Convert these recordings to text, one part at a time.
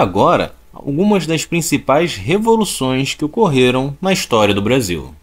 agora algumas das principais revoluções que ocorreram na história do Brasil.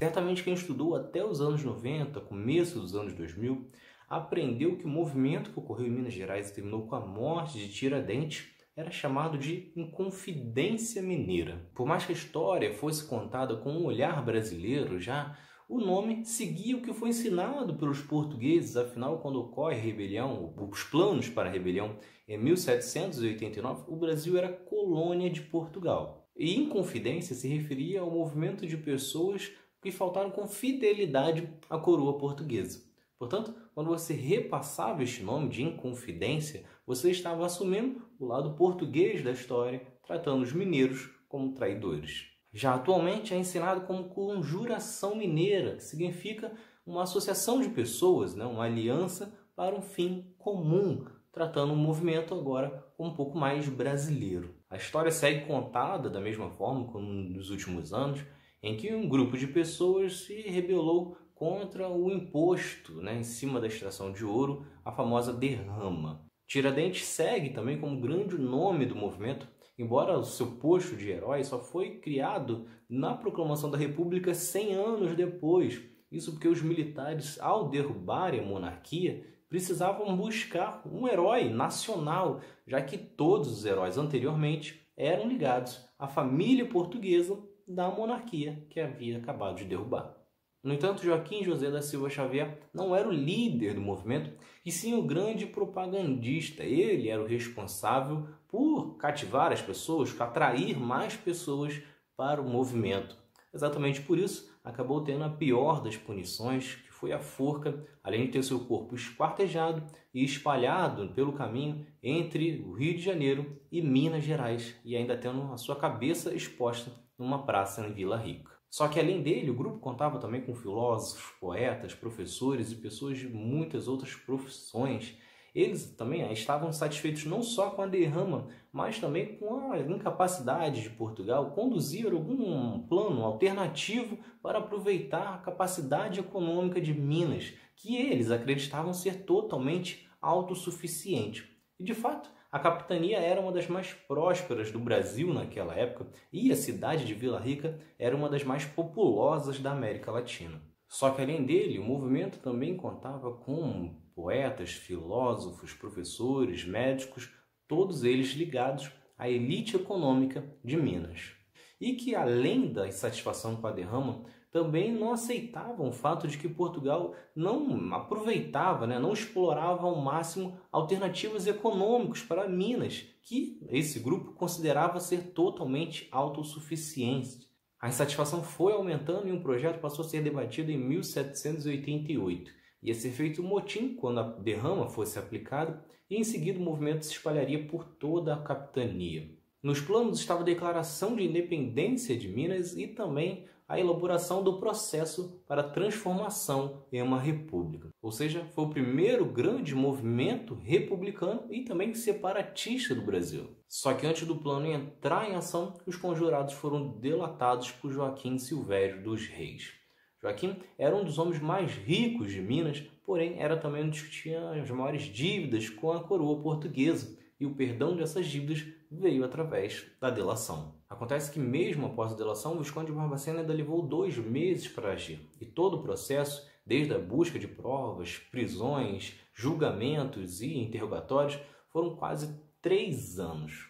Certamente quem estudou até os anos 90, começo dos anos 2000, aprendeu que o movimento que ocorreu em Minas Gerais e terminou com a morte de Tiradentes era chamado de Inconfidência Mineira. Por mais que a história fosse contada com um olhar brasileiro, já o nome seguia o que foi ensinado pelos portugueses, afinal, quando ocorre a rebelião, os planos para a rebelião, em 1789, o Brasil era colônia de Portugal. E Inconfidência se referia ao movimento de pessoas que faltaram com fidelidade à coroa portuguesa. Portanto, quando você repassava este nome de Inconfidência, você estava assumindo o lado português da história, tratando os mineiros como traidores. Já atualmente é ensinado como conjuração mineira, que significa uma associação de pessoas, né? uma aliança para um fim comum, tratando o movimento agora um pouco mais brasileiro. A história segue contada da mesma forma como nos últimos anos, em que um grupo de pessoas se rebelou contra o imposto né, em cima da extração de ouro, a famosa derrama. Tiradentes segue também como grande nome do movimento Embora o seu posto de herói só foi criado na proclamação da República 100 anos depois. Isso porque os militares, ao derrubarem a monarquia, precisavam buscar um herói nacional, já que todos os heróis anteriormente eram ligados à família portuguesa da monarquia que havia acabado de derrubar. No entanto, Joaquim José da Silva Xavier não era o líder do movimento, e sim o grande propagandista. Ele era o responsável por cativar as pessoas, por atrair mais pessoas para o movimento. Exatamente por isso, acabou tendo a pior das punições, que foi a forca, além de ter seu corpo esquartejado e espalhado pelo caminho entre o Rio de Janeiro e Minas Gerais, e ainda tendo a sua cabeça exposta numa praça em Vila Rica. Só que além dele, o grupo contava também com filósofos, poetas, professores e pessoas de muitas outras profissões. Eles também ah, estavam satisfeitos não só com a derrama, mas também com a incapacidade de Portugal conduzir algum plano alternativo para aproveitar a capacidade econômica de Minas, que eles acreditavam ser totalmente autossuficiente. E de fato, a capitania era uma das mais prósperas do Brasil naquela época e a cidade de Vila Rica era uma das mais populosas da América Latina. Só que além dele, o movimento também contava com poetas, filósofos, professores, médicos, todos eles ligados à elite econômica de Minas. E que além da insatisfação com a derrama, também não aceitavam o fato de que Portugal não aproveitava, né, não explorava ao máximo alternativas econômicas para Minas, que esse grupo considerava ser totalmente autossuficiente. A insatisfação foi aumentando e um projeto passou a ser debatido em 1788. Ia ser feito um motim quando a derrama fosse aplicada e em seguida o movimento se espalharia por toda a capitania. Nos planos estava a declaração de independência de Minas e também a elaboração do processo para transformação em uma república. Ou seja, foi o primeiro grande movimento republicano e também separatista do Brasil. Só que antes do plano entrar em ação, os conjurados foram delatados por Joaquim Silvério dos Reis. Joaquim era um dos homens mais ricos de Minas, porém era também um dos que tinha as maiores dívidas com a coroa portuguesa, e o perdão dessas dívidas veio através da delação. Acontece que, mesmo após a delação, o Visconde de Barbacena ainda levou dois meses para agir, e todo o processo, desde a busca de provas, prisões, julgamentos e interrogatórios, foram quase três anos.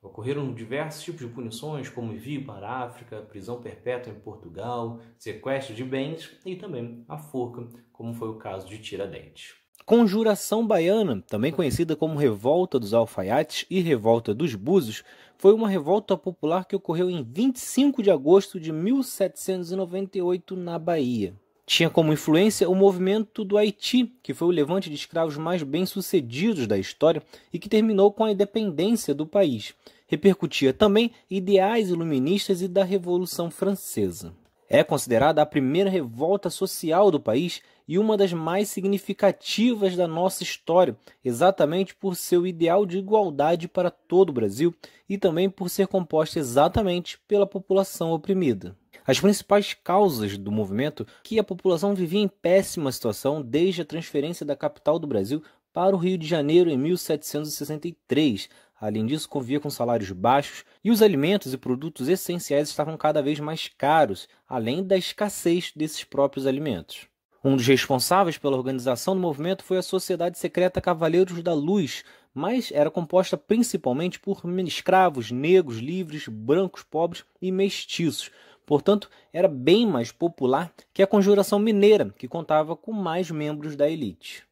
Ocorreram diversos tipos de punições, como envio para a África, prisão perpétua em Portugal, sequestro de bens e também a forca, como foi o caso de Tiradentes. Conjuração Baiana, também conhecida como Revolta dos Alfaiates e Revolta dos Búzios, foi uma revolta popular que ocorreu em 25 de agosto de 1798 na Bahia. Tinha como influência o movimento do Haiti, que foi o levante de escravos mais bem-sucedidos da história e que terminou com a independência do país. Repercutia também ideais iluministas e da Revolução Francesa. É considerada a primeira revolta social do país e uma das mais significativas da nossa história, exatamente por seu ideal de igualdade para todo o Brasil e também por ser composta exatamente pela população oprimida. As principais causas do movimento que a população vivia em péssima situação desde a transferência da capital do Brasil para o Rio de Janeiro em 1763. Além disso, convivia com salários baixos e os alimentos e produtos essenciais estavam cada vez mais caros, além da escassez desses próprios alimentos. Um dos responsáveis pela organização do movimento foi a Sociedade Secreta Cavaleiros da Luz, mas era composta principalmente por escravos, negros, livres, brancos, pobres e mestiços. Portanto, era bem mais popular que a Conjuração Mineira, que contava com mais membros da elite.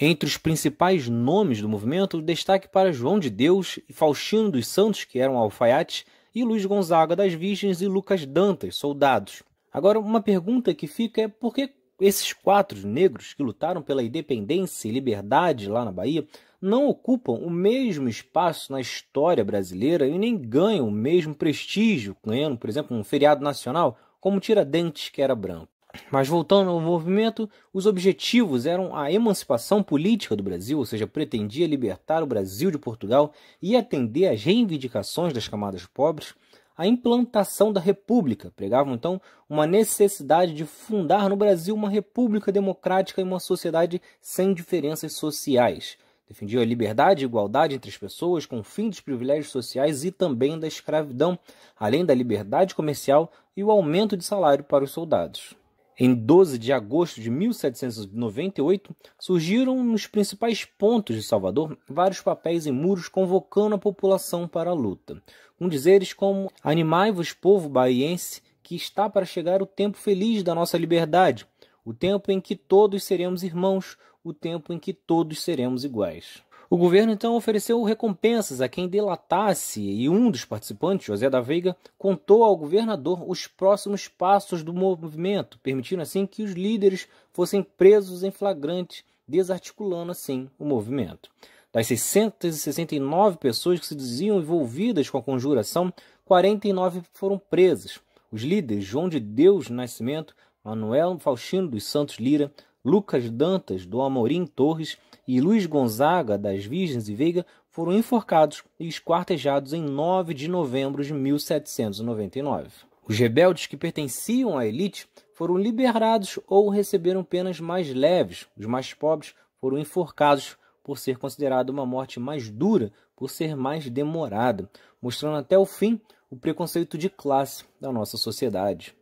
Entre os principais nomes do movimento, destaque para João de Deus e Faustino dos Santos, que eram alfaiates, e Luiz Gonzaga das Virgens e Lucas Dantas, soldados. Agora, uma pergunta que fica é por que esses quatro negros que lutaram pela independência e liberdade lá na Bahia não ocupam o mesmo espaço na história brasileira e nem ganham o mesmo prestígio, ganhando, por exemplo, um feriado nacional como Tiradentes, que era branco. Mas voltando ao movimento, os objetivos eram a emancipação política do Brasil, ou seja, pretendia libertar o Brasil de Portugal e atender às reivindicações das camadas pobres, a implantação da república. Pregavam então uma necessidade de fundar no Brasil uma república democrática e uma sociedade sem diferenças sociais. Defendiam a liberdade e igualdade entre as pessoas, com fim dos privilégios sociais e também da escravidão, além da liberdade comercial e o aumento de salário para os soldados. Em 12 de agosto de 1798, surgiram nos principais pontos de Salvador vários papéis e muros convocando a população para a luta um dizeres como: Animai-vos, povo baiense, que está para chegar o tempo feliz da nossa liberdade, o tempo em que todos seremos irmãos, o tempo em que todos seremos iguais. O governo então ofereceu recompensas a quem delatasse, e um dos participantes, José da Veiga, contou ao governador os próximos passos do movimento, permitindo assim que os líderes fossem presos em flagrante, desarticulando assim o movimento. Das 669 pessoas que se diziam envolvidas com a conjuração, 49 foram presas. Os líderes João de Deus Nascimento, Manuel Faustino dos Santos Lira, Lucas Dantas do Amorim Torres e Luiz Gonzaga das Virgens e Veiga foram enforcados e esquartejados em 9 de novembro de 1799. Os rebeldes que pertenciam à elite foram liberados ou receberam penas mais leves. Os mais pobres foram enforcados por ser considerada uma morte mais dura, por ser mais demorada, mostrando até o fim o preconceito de classe da nossa sociedade.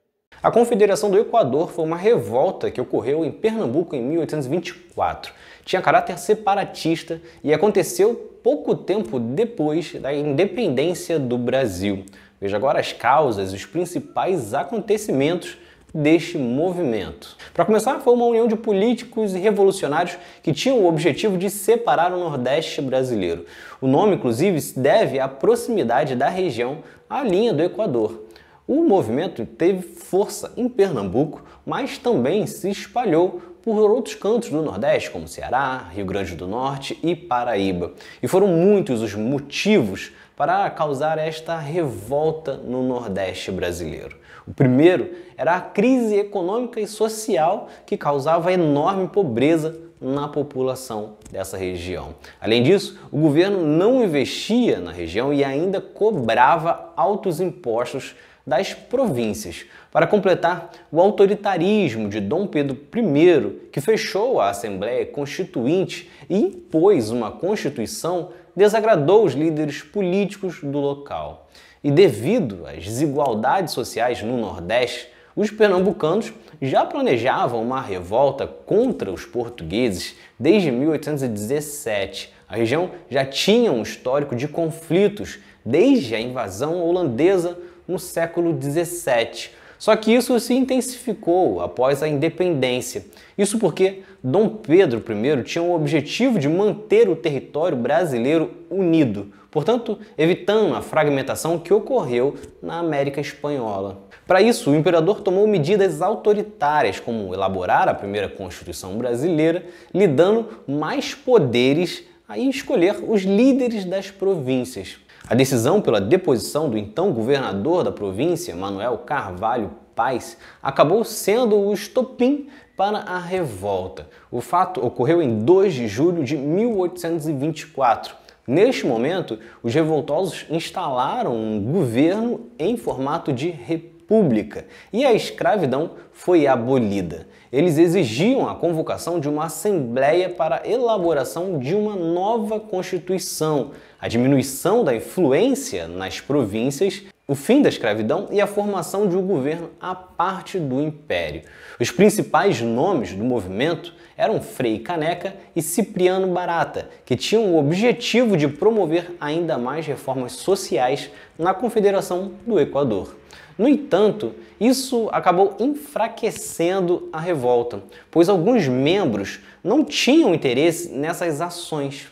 A Confederação do Equador foi uma revolta que ocorreu em Pernambuco em 1824. Tinha caráter separatista e aconteceu pouco tempo depois da independência do Brasil. Veja agora as causas, os principais acontecimentos deste movimento. Para começar, foi uma união de políticos e revolucionários que tinham o objetivo de separar o Nordeste brasileiro. O nome, inclusive, se deve à proximidade da região à linha do Equador. O movimento teve força em Pernambuco, mas também se espalhou por outros cantos do Nordeste, como Ceará, Rio Grande do Norte e Paraíba. E foram muitos os motivos para causar esta revolta no Nordeste brasileiro. O primeiro era a crise econômica e social que causava enorme pobreza na população dessa região. Além disso, o governo não investia na região e ainda cobrava altos impostos das províncias. Para completar, o autoritarismo de Dom Pedro I, que fechou a Assembleia Constituinte e impôs uma Constituição, desagradou os líderes políticos do local. E devido às desigualdades sociais no Nordeste, os pernambucanos já planejavam uma revolta contra os portugueses desde 1817. A região já tinha um histórico de conflitos desde a invasão holandesa no século 17. Só que isso se intensificou após a independência. Isso porque Dom Pedro I tinha o objetivo de manter o território brasileiro unido, portanto, evitando a fragmentação que ocorreu na América Espanhola. Para isso, o imperador tomou medidas autoritárias, como elaborar a primeira Constituição brasileira, lhe dando mais poderes a escolher os líderes das províncias. A decisão pela deposição do então governador da província, Manuel Carvalho Paz, acabou sendo o estopim para a revolta. O fato ocorreu em 2 de julho de 1824 Neste momento, os revoltosos instalaram um governo em formato de república e a escravidão foi abolida. Eles exigiam a convocação de uma assembleia para a elaboração de uma nova constituição, a diminuição da influência nas províncias o fim da escravidão e a formação de um governo à parte do império. Os principais nomes do movimento eram Frei Caneca e Cipriano Barata, que tinham o objetivo de promover ainda mais reformas sociais na Confederação do Equador. No entanto, isso acabou enfraquecendo a revolta, pois alguns membros não tinham interesse nessas ações.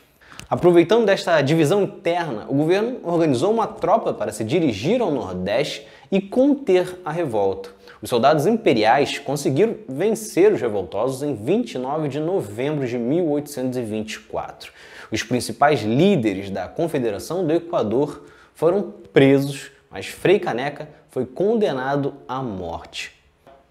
Aproveitando desta divisão interna, o governo organizou uma tropa para se dirigir ao Nordeste e conter a revolta. Os soldados imperiais conseguiram vencer os revoltosos em 29 de novembro de 1824. Os principais líderes da Confederação do Equador foram presos, mas Frei Caneca foi condenado à morte.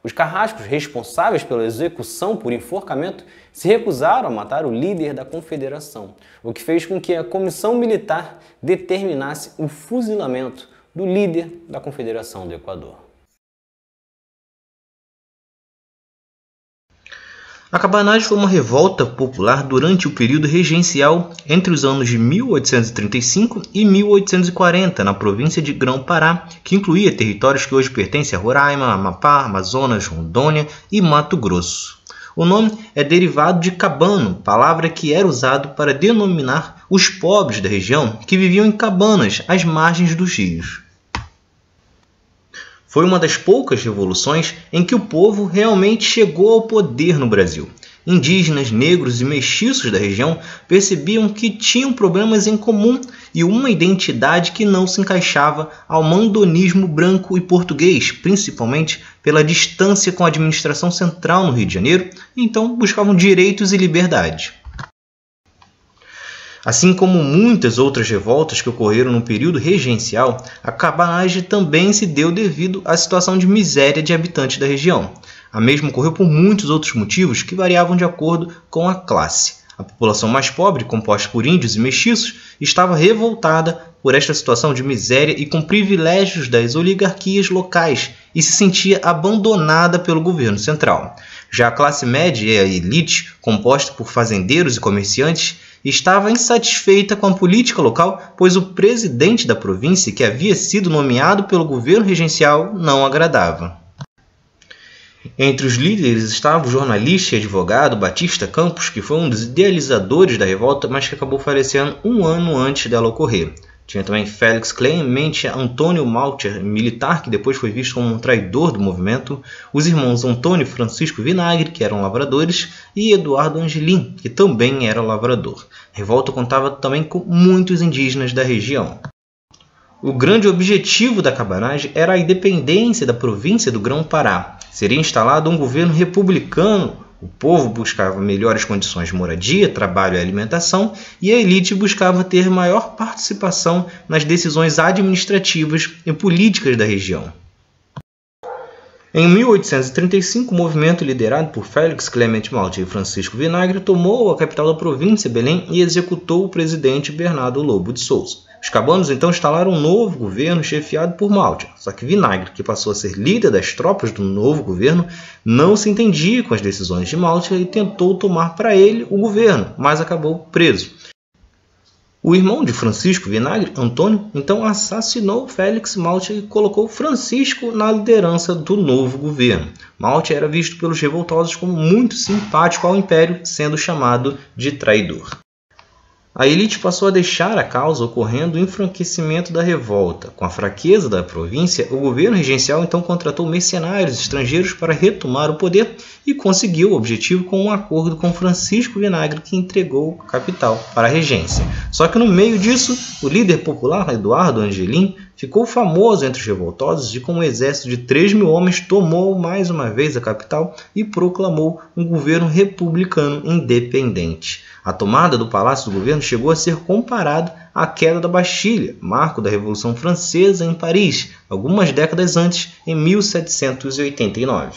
Os carrascos responsáveis pela execução por enforcamento se recusaram a matar o líder da confederação, o que fez com que a comissão militar determinasse o fuzilamento do líder da confederação do Equador. A cabanagem foi uma revolta popular durante o período regencial entre os anos de 1835 e 1840 na província de Grão-Pará, que incluía territórios que hoje pertencem a Roraima, Amapá, Amazonas, Rondônia e Mato Grosso. O nome é derivado de cabano, palavra que era usada para denominar os pobres da região que viviam em cabanas às margens dos rios. Foi uma das poucas revoluções em que o povo realmente chegou ao poder no Brasil. Indígenas, negros e mestiços da região percebiam que tinham problemas em comum e uma identidade que não se encaixava ao mandonismo branco e português, principalmente pela distância com a administração central no Rio de Janeiro, e então buscavam direitos e liberdade. Assim como muitas outras revoltas que ocorreram no período regencial, a cabanagem também se deu devido à situação de miséria de habitantes da região. A mesma ocorreu por muitos outros motivos que variavam de acordo com a classe. A população mais pobre, composta por índios e mestiços, estava revoltada por esta situação de miséria e com privilégios das oligarquias locais e se sentia abandonada pelo governo central. Já a classe média e a elite, composta por fazendeiros e comerciantes, estava insatisfeita com a política local, pois o presidente da província, que havia sido nomeado pelo governo regencial, não agradava. Entre os líderes estava o jornalista e advogado Batista Campos, que foi um dos idealizadores da revolta, mas que acabou falecendo um ano antes dela ocorrer. Tinha também Félix Clemente, Antônio Malcher, militar que depois foi visto como um traidor do movimento, os irmãos Antônio Francisco Vinagre, que eram lavradores, e Eduardo Angelim, que também era lavrador. A revolta contava também com muitos indígenas da região. O grande objetivo da cabanagem era a independência da província do Grão-Pará. Seria instalado um governo republicano. O povo buscava melhores condições de moradia, trabalho e alimentação, e a elite buscava ter maior participação nas decisões administrativas e políticas da região. Em 1835, o movimento liderado por Félix Clemente Malte e Francisco Vinagre tomou a capital da província, Belém, e executou o presidente Bernardo Lobo de Souza. Os cabanos então instalaram um novo governo chefiado por Malta. Só que Vinagre, que passou a ser líder das tropas do novo governo, não se entendia com as decisões de Malta e tentou tomar para ele o governo, mas acabou preso. O irmão de Francisco Vinagre, Antônio, então assassinou Félix Malta e colocou Francisco na liderança do novo governo. Malta era visto pelos revoltosos como muito simpático ao império, sendo chamado de traidor. A elite tipo, passou a deixar a causa ocorrendo o enfranquecimento da revolta. Com a fraqueza da província, o governo regencial então contratou mercenários estrangeiros para retomar o poder e conseguiu o objetivo com um acordo com Francisco Vinagre, que entregou a capital para a regência. Só que no meio disso, o líder popular Eduardo Angelim ficou famoso entre os revoltosos e com um exército de 3 mil homens tomou mais uma vez a capital e proclamou um governo republicano independente. A tomada do Palácio do Governo chegou a ser comparado à queda da Bastilha, marco da Revolução Francesa em Paris, algumas décadas antes, em 1789.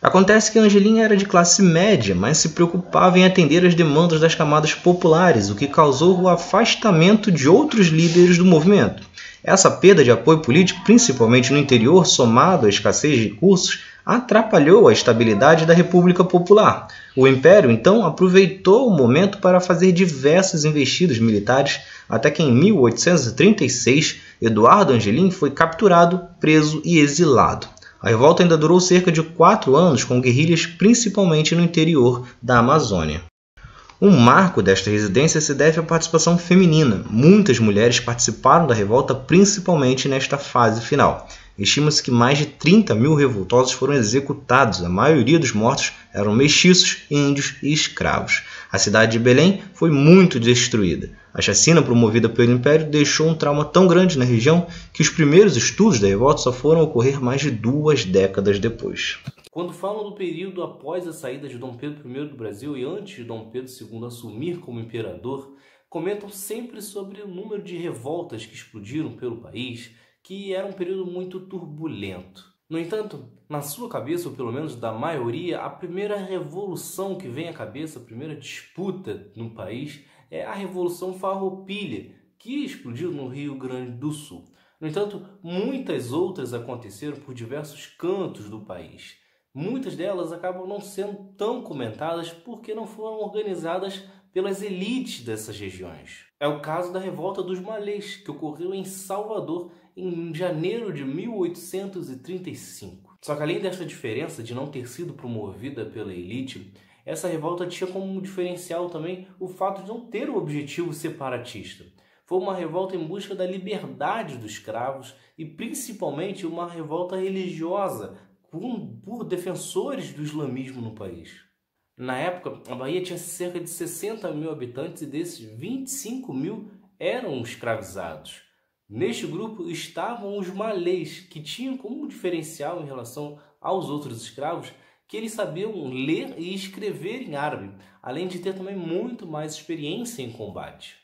Acontece que Angelim era de classe média, mas se preocupava em atender as demandas das camadas populares, o que causou o afastamento de outros líderes do movimento. Essa perda de apoio político, principalmente no interior, somado à escassez de recursos, atrapalhou a estabilidade da República Popular. O Império, então, aproveitou o momento para fazer diversos investidos militares, até que em 1836 Eduardo Angelim foi capturado, preso e exilado. A revolta ainda durou cerca de quatro anos, com guerrilhas principalmente no interior da Amazônia. Um marco desta residência se deve à participação feminina. Muitas mulheres participaram da revolta, principalmente nesta fase final. Estima-se que mais de 30 mil revoltosos foram executados. A maioria dos mortos eram mestiços, índios e escravos. A cidade de Belém foi muito destruída. A chacina promovida pelo Império deixou um trauma tão grande na região que os primeiros estudos da revolta só foram ocorrer mais de duas décadas depois. Quando falam do período após a saída de Dom Pedro I do Brasil e antes de Dom Pedro II assumir como imperador, comentam sempre sobre o número de revoltas que explodiram pelo país, que era um período muito turbulento. No entanto, na sua cabeça, ou pelo menos da maioria, a primeira revolução que vem à cabeça, a primeira disputa no país é a Revolução Farroupilha, que explodiu no Rio Grande do Sul. No entanto, muitas outras aconteceram por diversos cantos do país. Muitas delas acabam não sendo tão comentadas porque não foram organizadas pelas elites dessas regiões. É o caso da revolta dos malês, que ocorreu em Salvador em janeiro de 1835. Só que além dessa diferença de não ter sido promovida pela elite, essa revolta tinha como diferencial também o fato de não ter o objetivo separatista. Foi uma revolta em busca da liberdade dos escravos e principalmente uma revolta religiosa por defensores do islamismo no país. Na época, a Bahia tinha cerca de 60 mil habitantes e desses 25 mil eram escravizados. Neste grupo estavam os malês, que tinham como diferencial em relação aos outros escravos que eles sabiam ler e escrever em árabe, além de ter também muito mais experiência em combate.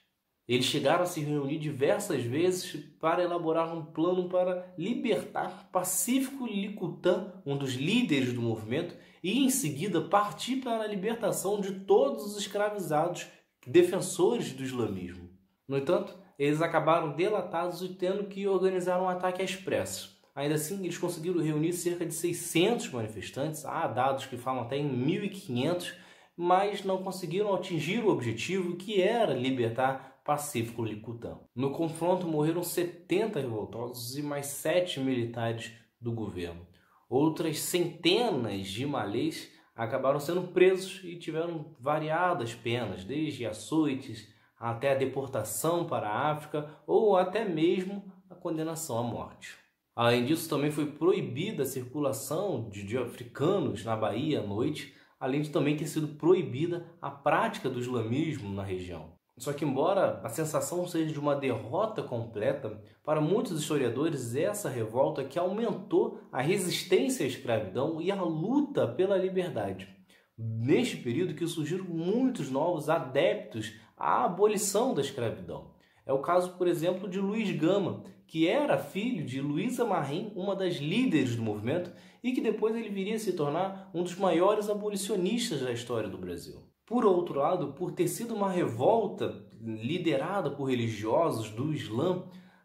Eles chegaram a se reunir diversas vezes para elaborar um plano para libertar Pacífico Licutã, um dos líderes do movimento, e em seguida partir para a libertação de todos os escravizados defensores do islamismo. No entanto, eles acabaram delatados e tendo que organizar um ataque expresso. Ainda assim, eles conseguiram reunir cerca de 600 manifestantes, há dados que falam até em 1.500, mas não conseguiram atingir o objetivo que era libertar Pacífico Licutã. No confronto morreram 70 revoltosos e mais 7 militares do governo. Outras centenas de malês acabaram sendo presos e tiveram variadas penas, desde açoites, até a deportação para a África ou até mesmo a condenação à morte. Além disso, também foi proibida a circulação de, de africanos na Bahia à noite, além de também ter sido proibida a prática do islamismo na região. Só que, embora a sensação seja de uma derrota completa, para muitos historiadores essa revolta que aumentou a resistência à escravidão e a luta pela liberdade. Neste período que surgiram muitos novos adeptos a abolição da escravidão. É o caso, por exemplo, de Luiz Gama, que era filho de Luísa Marim, uma das líderes do movimento, e que depois ele viria a se tornar um dos maiores abolicionistas da história do Brasil. Por outro lado, por ter sido uma revolta liderada por religiosos do Islã,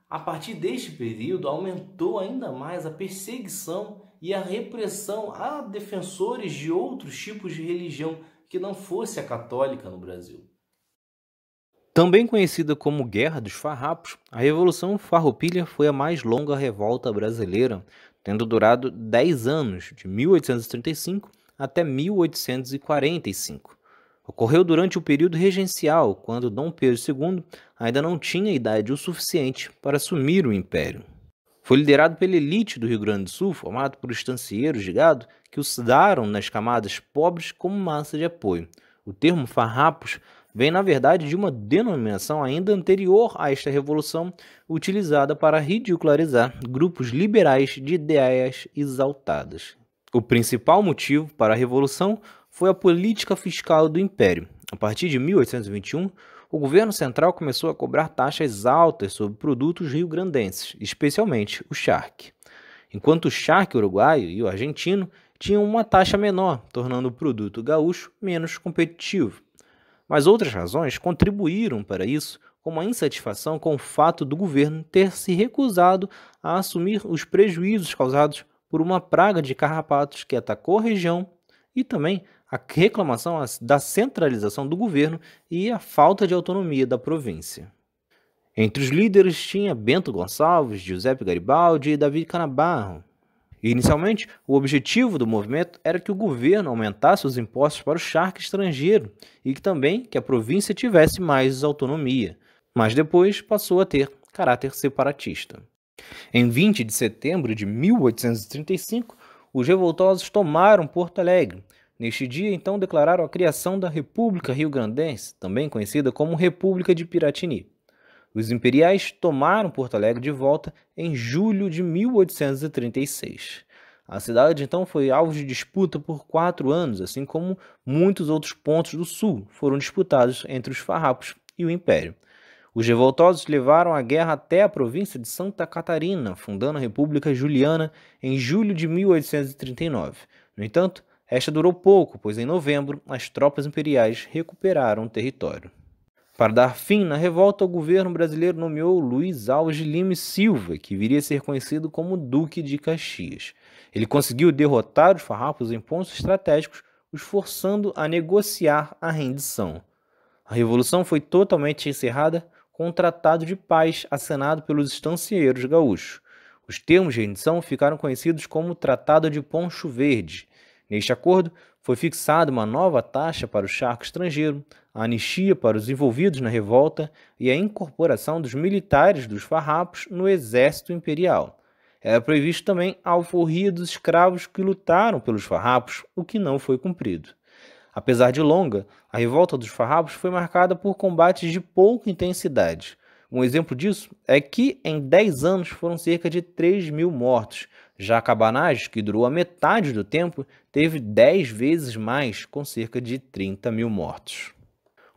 a partir deste período aumentou ainda mais a perseguição e a repressão a defensores de outros tipos de religião que não fosse a católica no Brasil. Também conhecida como Guerra dos Farrapos, a Revolução Farroupilha foi a mais longa revolta brasileira, tendo durado 10 anos, de 1835 até 1845. Ocorreu durante o período regencial, quando Dom Pedro II ainda não tinha idade o suficiente para assumir o império. Foi liderado pela elite do Rio Grande do Sul, formado por estancieiros de gado que o nas camadas pobres como massa de apoio. O termo farrapos vem, na verdade, de uma denominação ainda anterior a esta revolução, utilizada para ridicularizar grupos liberais de ideias exaltadas. O principal motivo para a revolução foi a política fiscal do Império. A partir de 1821, o governo central começou a cobrar taxas altas sobre produtos rio-grandenses, especialmente o charque. Enquanto o charque uruguaio e o argentino tinham uma taxa menor, tornando o produto gaúcho menos competitivo mas outras razões contribuíram para isso, como a insatisfação com o fato do governo ter se recusado a assumir os prejuízos causados por uma praga de carrapatos que atacou a região e também a reclamação da centralização do governo e a falta de autonomia da província. Entre os líderes tinha Bento Gonçalves, Giuseppe Garibaldi e Davi Canabarro, Inicialmente, o objetivo do movimento era que o governo aumentasse os impostos para o charque estrangeiro e que também que a província tivesse mais autonomia, mas depois passou a ter caráter separatista. Em 20 de setembro de 1835, os revoltosos tomaram Porto Alegre. Neste dia, então, declararam a criação da República Rio-Grandense, também conhecida como República de Piratini. Os imperiais tomaram Porto Alegre de volta em julho de 1836. A cidade então foi alvo de disputa por quatro anos, assim como muitos outros pontos do sul foram disputados entre os farrapos e o império. Os revoltosos levaram a guerra até a província de Santa Catarina, fundando a República Juliana em julho de 1839. No entanto, esta durou pouco, pois em novembro as tropas imperiais recuperaram o território. Para dar fim na revolta, o governo brasileiro nomeou Luiz Alves de Lima e Silva, que viria a ser conhecido como Duque de Caxias. Ele conseguiu derrotar os farrapos em pontos estratégicos, os forçando a negociar a rendição. A revolução foi totalmente encerrada com um tratado de paz assinado pelos estancieiros gaúchos. Os termos de rendição ficaram conhecidos como Tratado de Poncho Verde. Neste acordo, foi fixada uma nova taxa para o charco estrangeiro, a anistia para os envolvidos na revolta e a incorporação dos militares dos farrapos no exército imperial. Era previsto também a alforria dos escravos que lutaram pelos farrapos, o que não foi cumprido. Apesar de longa, a revolta dos farrapos foi marcada por combates de pouca intensidade. Um exemplo disso é que, em 10 anos, foram cerca de 3 mil mortos já a cabanagem, que durou a metade do tempo, teve 10 vezes mais, com cerca de 30 mil mortos.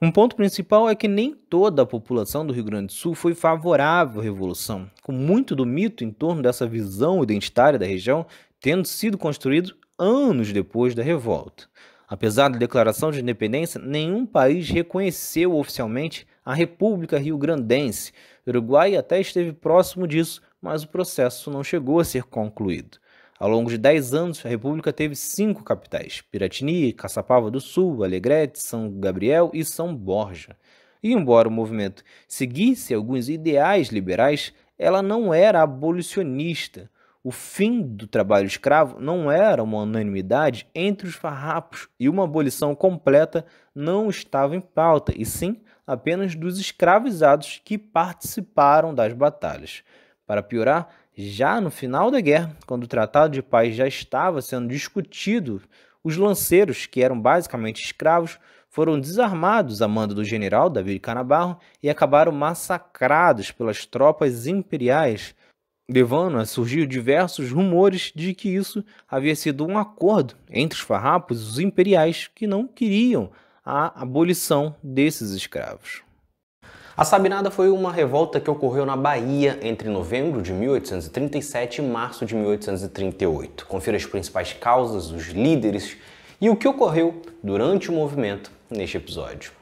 Um ponto principal é que nem toda a população do Rio Grande do Sul foi favorável à Revolução, com muito do mito em torno dessa visão identitária da região tendo sido construído anos depois da revolta. Apesar da declaração de independência, nenhum país reconheceu oficialmente a República Rio-Grandense. O Uruguai até esteve próximo disso, mas o processo não chegou a ser concluído. Ao longo de 10 anos, a República teve cinco capitais: Piratini, Caçapava do Sul, Alegrete, São Gabriel e São Borja. E embora o movimento seguisse alguns ideais liberais, ela não era abolicionista. O fim do trabalho escravo não era uma unanimidade entre os farrapos e uma abolição completa não estava em pauta, e sim apenas dos escravizados que participaram das batalhas. Para piorar, já no final da guerra, quando o Tratado de Paz já estava sendo discutido, os lanceiros, que eram basicamente escravos, foram desarmados a mando do general David Canabarro e acabaram massacrados pelas tropas imperiais, levando a surgir diversos rumores de que isso havia sido um acordo entre os farrapos e os imperiais que não queriam a abolição desses escravos. A Sabinada foi uma revolta que ocorreu na Bahia entre novembro de 1837 e março de 1838. Confira as principais causas, os líderes e o que ocorreu durante o movimento neste episódio.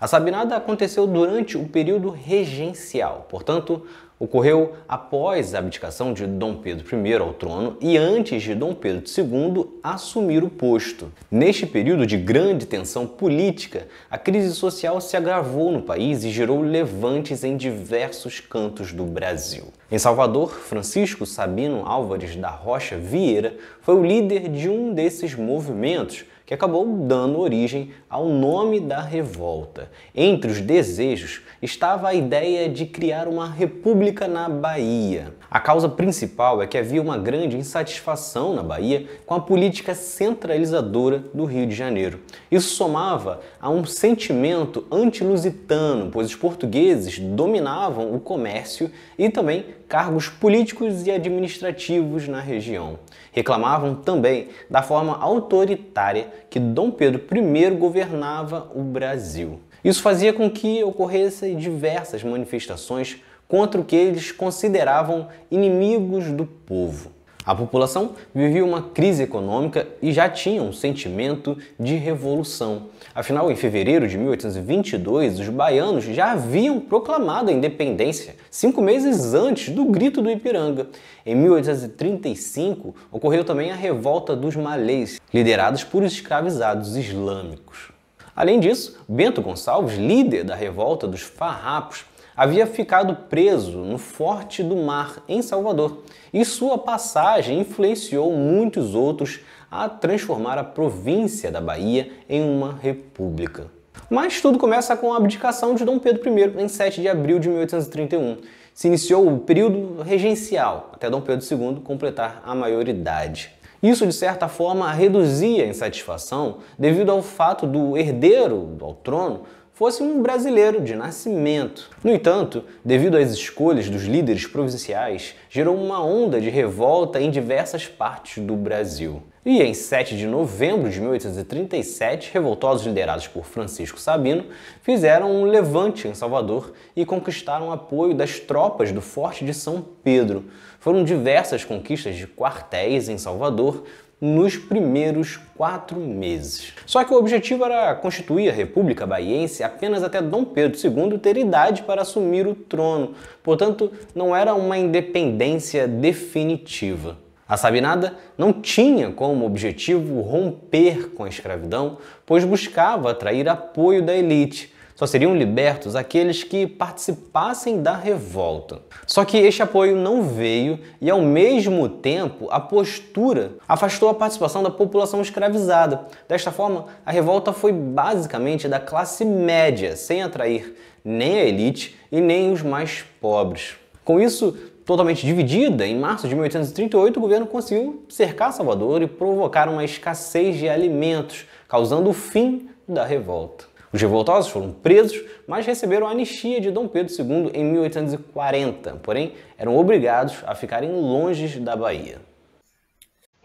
A Sabinada aconteceu durante o período regencial, portanto, Ocorreu após a abdicação de Dom Pedro I ao trono e antes de Dom Pedro II assumir o posto. Neste período de grande tensão política, a crise social se agravou no país e gerou levantes em diversos cantos do Brasil. Em Salvador, Francisco Sabino Álvares da Rocha Vieira foi o líder de um desses movimentos que acabou dando origem ao nome da revolta. Entre os desejos estava a ideia de criar uma república na Bahia. A causa principal é que havia uma grande insatisfação na Bahia com a política centralizadora do Rio de Janeiro. Isso somava a um sentimento antilusitano, pois os portugueses dominavam o comércio e também cargos políticos e administrativos na região. Reclamavam também da forma autoritária que Dom Pedro I governava o Brasil. Isso fazia com que ocorressem diversas manifestações contra o que eles consideravam inimigos do povo. A população vivia uma crise econômica e já tinha um sentimento de revolução. Afinal, em fevereiro de 1822, os baianos já haviam proclamado a independência, cinco meses antes do grito do Ipiranga. Em 1835, ocorreu também a revolta dos malês, liderados por escravizados islâmicos. Além disso, Bento Gonçalves, líder da revolta dos farrapos, havia ficado preso no Forte do Mar, em Salvador, e sua passagem influenciou muitos outros a transformar a província da Bahia em uma república. Mas tudo começa com a abdicação de Dom Pedro I em 7 de abril de 1831. Se iniciou o período regencial, até Dom Pedro II completar a maioridade. Isso, de certa forma, reduzia a insatisfação devido ao fato do herdeiro ao trono fosse um brasileiro de nascimento. No entanto, devido às escolhas dos líderes provinciais, gerou uma onda de revolta em diversas partes do Brasil. E em 7 de novembro de 1837, revoltosos liderados por Francisco Sabino fizeram um levante em Salvador e conquistaram o apoio das tropas do Forte de São Pedro. Foram diversas conquistas de quartéis em Salvador, nos primeiros quatro meses. Só que o objetivo era constituir a República Baiense apenas até Dom Pedro II ter idade para assumir o trono, portanto, não era uma independência definitiva. A Sabinada não tinha como objetivo romper com a escravidão, pois buscava atrair apoio da elite só seriam libertos aqueles que participassem da revolta. Só que este apoio não veio e, ao mesmo tempo, a postura afastou a participação da população escravizada. Desta forma, a revolta foi basicamente da classe média, sem atrair nem a elite e nem os mais pobres. Com isso, totalmente dividida, em março de 1838 o governo conseguiu cercar Salvador e provocar uma escassez de alimentos, causando o fim da revolta. Os revoltosos foram presos, mas receberam a anistia de Dom Pedro II em 1840, porém eram obrigados a ficarem longe da Bahia.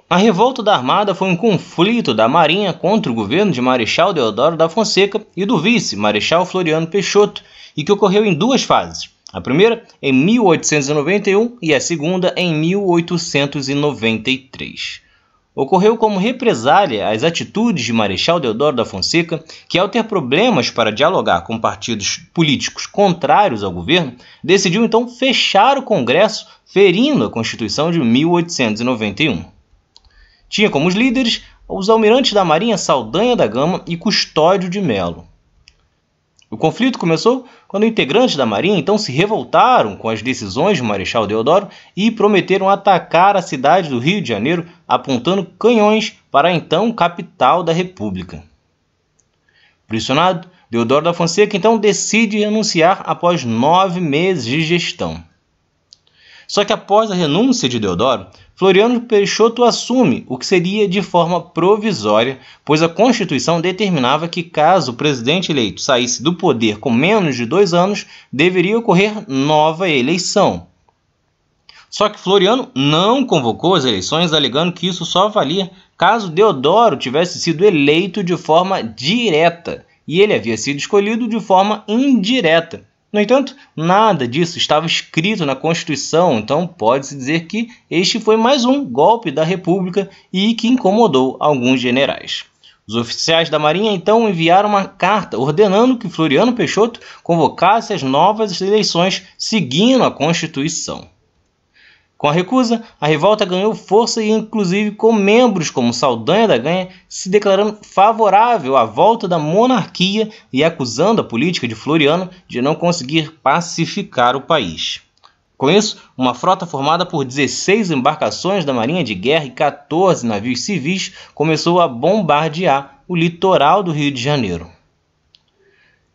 A revolta da Armada foi um conflito da Marinha contra o governo de Marechal Deodoro da Fonseca e do vice, Marechal Floriano Peixoto, e que ocorreu em duas fases. A primeira em 1891 e a segunda em 1893 ocorreu como represália às atitudes de Marechal Deodoro da Fonseca, que, ao ter problemas para dialogar com partidos políticos contrários ao governo, decidiu então fechar o Congresso, ferindo a Constituição de 1891. Tinha como líderes os almirantes da Marinha Saldanha da Gama e Custódio de Melo. O conflito começou quando integrantes da Marinha então se revoltaram com as decisões do Marechal Deodoro e prometeram atacar a cidade do Rio de Janeiro, apontando canhões para a então capital da República. Pressionado, Deodoro da Fonseca então decide renunciar após nove meses de gestão. Só que após a renúncia de Deodoro, Floriano Peixoto assume o que seria de forma provisória, pois a Constituição determinava que, caso o presidente eleito saísse do poder com menos de dois anos, deveria ocorrer nova eleição. Só que Floriano não convocou as eleições, alegando que isso só valia caso Deodoro tivesse sido eleito de forma direta e ele havia sido escolhido de forma indireta. No entanto, nada disso estava escrito na Constituição, então pode-se dizer que este foi mais um golpe da República e que incomodou alguns generais. Os oficiais da Marinha então enviaram uma carta ordenando que Floriano Peixoto convocasse as novas eleições seguindo a Constituição. Com a recusa, a revolta ganhou força e, inclusive, com membros como Saldanha da Ganha se declarando favorável à volta da monarquia e acusando a política de Floriano de não conseguir pacificar o país. Com isso, uma frota formada por 16 embarcações da Marinha de Guerra e 14 navios civis começou a bombardear o litoral do Rio de Janeiro.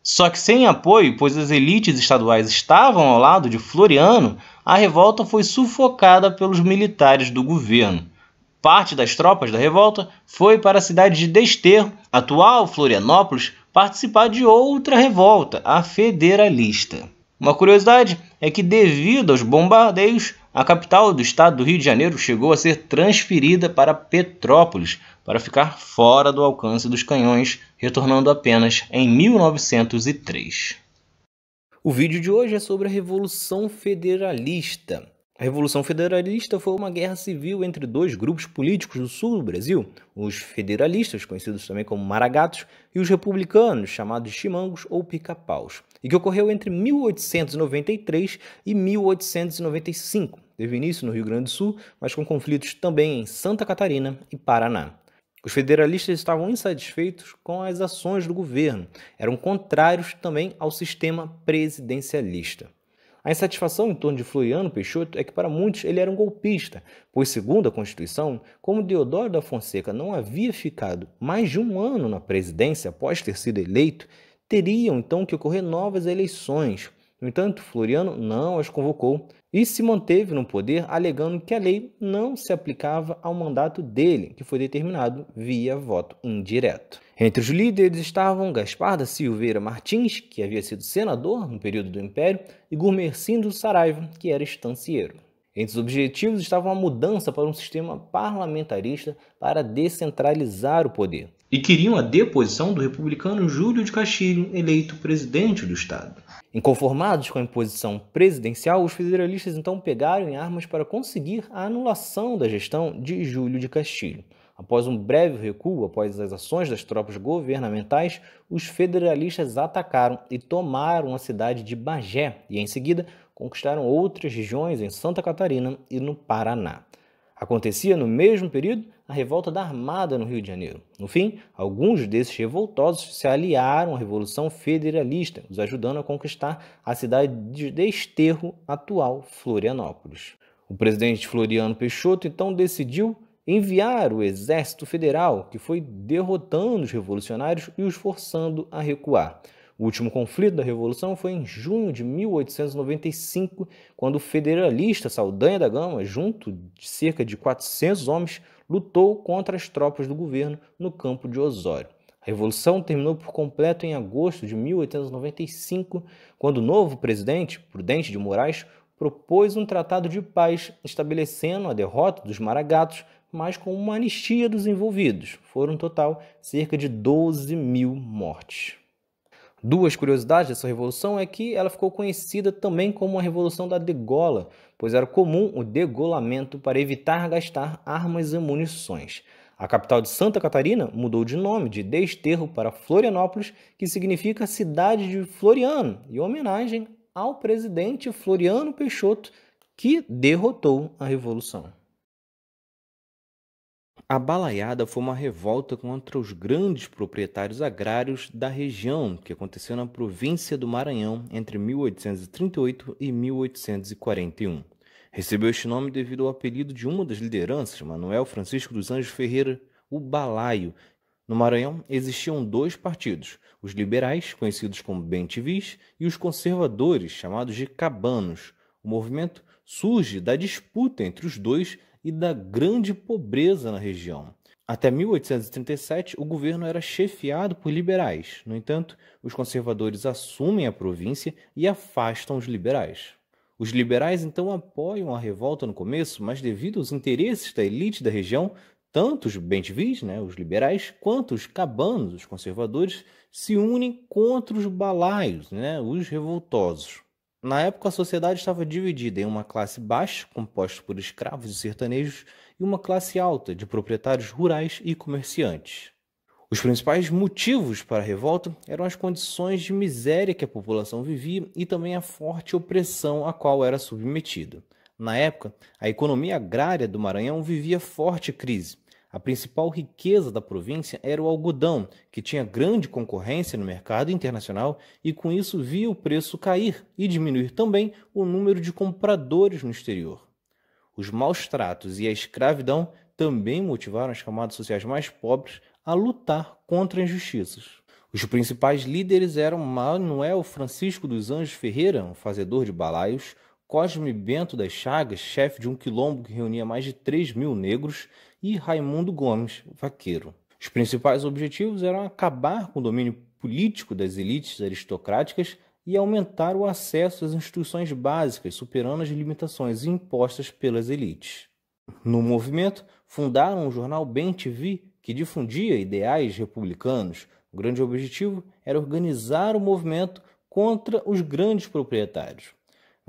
Só que sem apoio, pois as elites estaduais estavam ao lado de Floriano, a revolta foi sufocada pelos militares do governo. Parte das tropas da revolta foi para a cidade de Desterro, atual Florianópolis, participar de outra revolta, a federalista. Uma curiosidade é que, devido aos bombardeios, a capital do estado do Rio de Janeiro chegou a ser transferida para Petrópolis, para ficar fora do alcance dos canhões, retornando apenas em 1903. O vídeo de hoje é sobre a Revolução Federalista. A Revolução Federalista foi uma guerra civil entre dois grupos políticos do sul do Brasil, os federalistas, conhecidos também como maragatos, e os republicanos, chamados chimangos ou pica-paus, e que ocorreu entre 1893 e 1895. Teve início no Rio Grande do Sul, mas com conflitos também em Santa Catarina e Paraná. Os federalistas estavam insatisfeitos com as ações do governo, eram contrários também ao sistema presidencialista. A insatisfação em torno de Floriano Peixoto é que para muitos ele era um golpista, pois, segundo a Constituição, como Deodoro da Fonseca não havia ficado mais de um ano na presidência após ter sido eleito, teriam então que ocorrer novas eleições, no entanto, Floriano não as convocou e se manteve no poder alegando que a lei não se aplicava ao mandato dele, que foi determinado via voto indireto. Entre os líderes estavam Gaspar da Silveira Martins, que havia sido senador no período do Império, e Gurmercindo Saraiva, que era estancieiro. Entre os objetivos estava a mudança para um sistema parlamentarista para descentralizar o poder, e queriam a deposição do republicano Júlio de Castilho, eleito presidente do Estado. Inconformados com a imposição presidencial, os federalistas então pegaram em armas para conseguir a anulação da gestão de Júlio de Castilho. Após um breve recuo, após as ações das tropas governamentais, os federalistas atacaram e tomaram a cidade de Bagé e, em seguida, conquistaram outras regiões em Santa Catarina e no Paraná. Acontecia no mesmo período a revolta da Armada no Rio de Janeiro. No fim, alguns desses revoltosos se aliaram à Revolução Federalista, os ajudando a conquistar a cidade de desterro atual, Florianópolis. O presidente Floriano Peixoto então decidiu enviar o Exército Federal, que foi derrotando os revolucionários e os forçando a recuar. O último conflito da Revolução foi em junho de 1895, quando o federalista Saldanha da Gama, junto de cerca de 400 homens, lutou contra as tropas do governo no campo de Osório. A revolução terminou por completo em agosto de 1895, quando o novo presidente, Prudente de Moraes, propôs um tratado de paz estabelecendo a derrota dos maragatos, mas com uma anistia dos envolvidos. Foram, no total, cerca de 12 mil mortes. Duas curiosidades dessa revolução é que ela ficou conhecida também como a Revolução da Degola, pois era comum o degolamento para evitar gastar armas e munições. A capital de Santa Catarina mudou de nome de Desterro para Florianópolis, que significa cidade de Floriano, em homenagem ao presidente Floriano Peixoto, que derrotou a Revolução. A balaiada foi uma revolta contra os grandes proprietários agrários da região, que aconteceu na província do Maranhão entre 1838 e 1841. Recebeu este nome devido ao apelido de uma das lideranças, Manuel Francisco dos Anjos Ferreira, o Balaio. No Maranhão existiam dois partidos, os liberais, conhecidos como bentivis, e os conservadores, chamados de cabanos. O movimento surge da disputa entre os dois e da grande pobreza na região. Até 1837, o governo era chefiado por liberais. No entanto, os conservadores assumem a província e afastam os liberais. Os liberais então apoiam a revolta no começo, mas devido aos interesses da elite da região, tanto os bentivis, né, os liberais, quanto os cabanos, os conservadores, se unem contra os balaios, né, os revoltosos. Na época, a sociedade estava dividida em uma classe baixa, composta por escravos e sertanejos, e uma classe alta, de proprietários rurais e comerciantes. Os principais motivos para a revolta eram as condições de miséria que a população vivia e também a forte opressão a qual era submetida. Na época, a economia agrária do Maranhão vivia forte crise, a principal riqueza da província era o algodão, que tinha grande concorrência no mercado internacional e com isso via o preço cair e diminuir também o número de compradores no exterior. Os maus tratos e a escravidão também motivaram as camadas sociais mais pobres a lutar contra injustiças. Os principais líderes eram Manuel Francisco dos Anjos Ferreira, um fazedor de balaios, Cosme Bento das Chagas, chefe de um quilombo que reunia mais de 3 mil negros, e Raimundo Gomes Vaqueiro. Os principais objetivos eram acabar com o domínio político das elites aristocráticas e aumentar o acesso às instituições básicas, superando as limitações impostas pelas elites. No movimento, fundaram o jornal Bem TV, que difundia ideais republicanos. O grande objetivo era organizar o movimento contra os grandes proprietários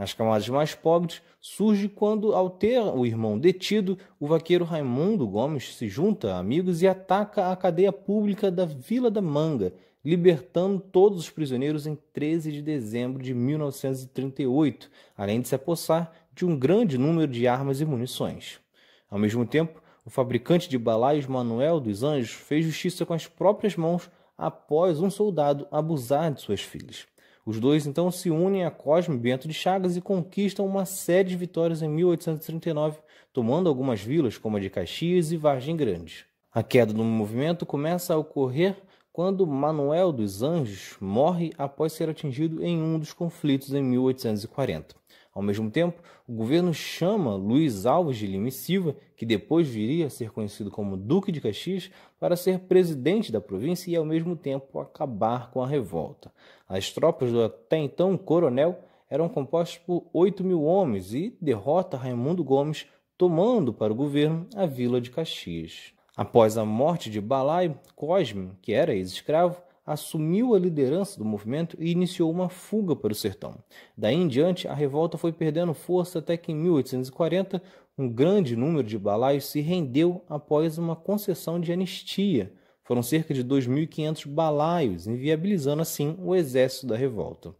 nas camadas mais pobres, surge quando, ao ter o irmão detido, o vaqueiro Raimundo Gomes se junta a amigos e ataca a cadeia pública da Vila da Manga, libertando todos os prisioneiros em 13 de dezembro de 1938, além de se apossar de um grande número de armas e munições. Ao mesmo tempo, o fabricante de balaios Manuel dos Anjos fez justiça com as próprias mãos após um soldado abusar de suas filhas. Os dois então se unem a Cosme Bento de Chagas e conquistam uma série de vitórias em 1839, tomando algumas vilas como a de Caxias e Vargem Grande. A queda do movimento começa a ocorrer quando Manuel dos Anjos morre após ser atingido em um dos conflitos em 1840. Ao mesmo tempo, o governo chama Luiz Alves de Lima e Silva, que depois viria a ser conhecido como Duque de Caxias, para ser presidente da província e ao mesmo tempo acabar com a revolta. As tropas do até então coronel eram compostas por 8 mil homens e derrota Raimundo Gomes, tomando para o governo a vila de Caxias. Após a morte de Balai, Cosme, que era ex-escravo, assumiu a liderança do movimento e iniciou uma fuga para o sertão. Daí em diante, a revolta foi perdendo força até que em 1840 um grande número de balaios se rendeu após uma concessão de anistia foram cerca de 2.500 balaios, inviabilizando assim o exército da revolta.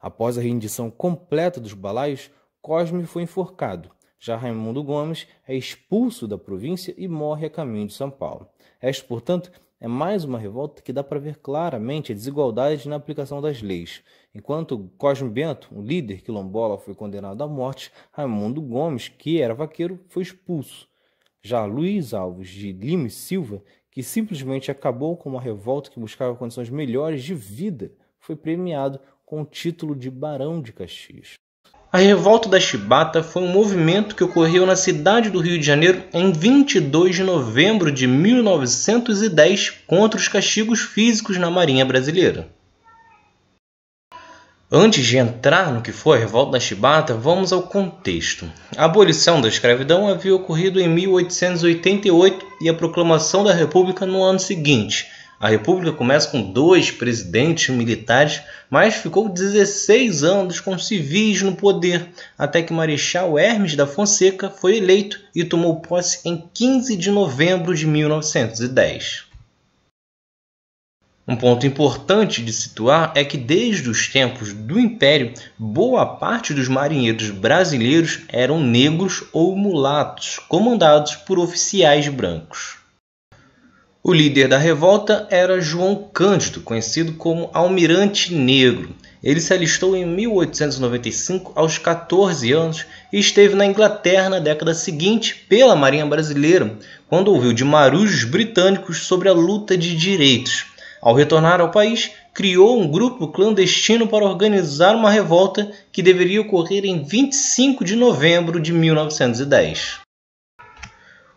Após a rendição completa dos balaios, Cosme foi enforcado. Já Raimundo Gomes é expulso da província e morre a caminho de São Paulo. Esta, portanto, é mais uma revolta que dá para ver claramente a desigualdade na aplicação das leis. Enquanto Cosme Bento, o líder quilombola, foi condenado à morte, Raimundo Gomes, que era vaqueiro, foi expulso. Já Luiz Alves de Lima e Silva que simplesmente acabou com uma revolta que buscava condições melhores de vida, foi premiado com o título de Barão de Caxias. A Revolta da Chibata foi um movimento que ocorreu na cidade do Rio de Janeiro em 22 de novembro de 1910 contra os castigos físicos na Marinha Brasileira. Antes de entrar no que foi a revolta da Chibata, vamos ao contexto. A abolição da escravidão havia ocorrido em 1888 e a proclamação da República no ano seguinte. A República começa com dois presidentes militares, mas ficou 16 anos com civis no poder, até que Marechal Hermes da Fonseca foi eleito e tomou posse em 15 de novembro de 1910. Um ponto importante de situar é que, desde os tempos do Império, boa parte dos marinheiros brasileiros eram negros ou mulatos, comandados por oficiais brancos. O líder da revolta era João Cândido, conhecido como Almirante Negro. Ele se alistou em 1895 aos 14 anos e esteve na Inglaterra na década seguinte pela Marinha Brasileira, quando ouviu de marujos britânicos sobre a luta de direitos ao retornar ao país, criou um grupo clandestino para organizar uma revolta que deveria ocorrer em 25 de novembro de 1910.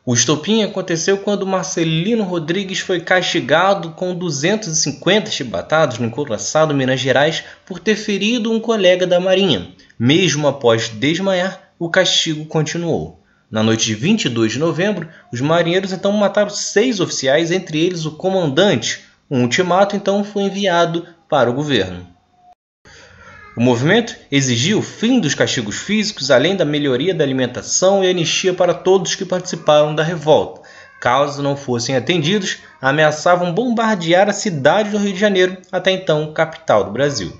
O estopim aconteceu quando Marcelino Rodrigues foi castigado com 250 chibatados no Encouraçado, Minas Gerais, por ter ferido um colega da Marinha. Mesmo após desmaiar, o castigo continuou. Na noite de 22 de novembro, os marinheiros então mataram seis oficiais, entre eles o comandante, um ultimato então foi enviado para o governo. O movimento exigia o fim dos castigos físicos, além da melhoria da alimentação e anistia para todos que participaram da revolta. Caso não fossem atendidos, ameaçavam bombardear a cidade do Rio de Janeiro, até então capital do Brasil.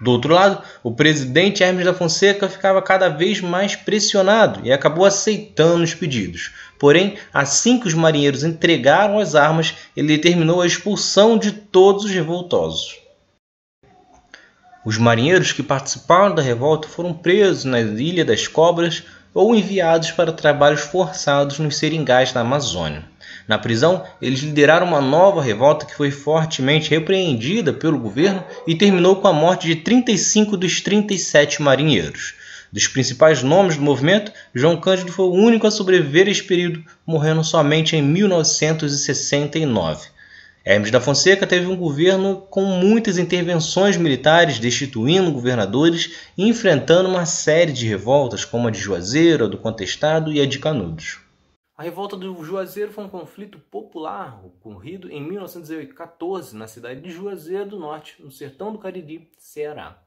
Do outro lado, o presidente Hermes da Fonseca ficava cada vez mais pressionado e acabou aceitando os pedidos. Porém, assim que os marinheiros entregaram as armas, ele determinou a expulsão de todos os revoltosos. Os marinheiros que participaram da revolta foram presos na Ilha das Cobras ou enviados para trabalhos forçados nos seringais da Amazônia. Na prisão, eles lideraram uma nova revolta que foi fortemente repreendida pelo governo e terminou com a morte de 35 dos 37 marinheiros. Dos principais nomes do movimento, João Cândido foi o único a sobreviver a esse período, morrendo somente em 1969. Hermes da Fonseca teve um governo com muitas intervenções militares, destituindo governadores e enfrentando uma série de revoltas, como a de Juazeiro, a do Contestado e a de Canudos. A revolta do Juazeiro foi um conflito popular ocorrido em 1914 na cidade de Juazeiro do Norte, no sertão do Cariri, Ceará.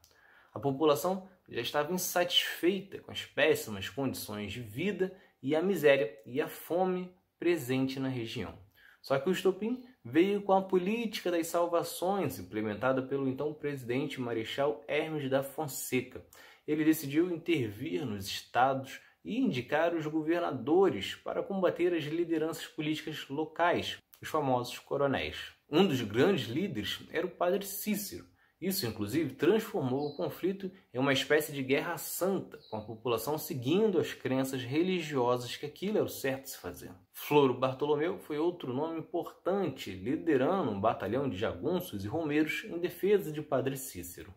A população já estava insatisfeita com as péssimas condições de vida e a miséria e a fome presente na região. Só que o estopim veio com a política das salvações implementada pelo então presidente Marechal Hermes da Fonseca. Ele decidiu intervir nos estados e indicar os governadores para combater as lideranças políticas locais, os famosos coronéis. Um dos grandes líderes era o padre Cícero, isso, inclusive, transformou o conflito em uma espécie de guerra santa, com a população seguindo as crenças religiosas que aquilo era o certo se fazer. Floro Bartolomeu foi outro nome importante, liderando um batalhão de jagunços e romeiros em defesa de Padre Cícero.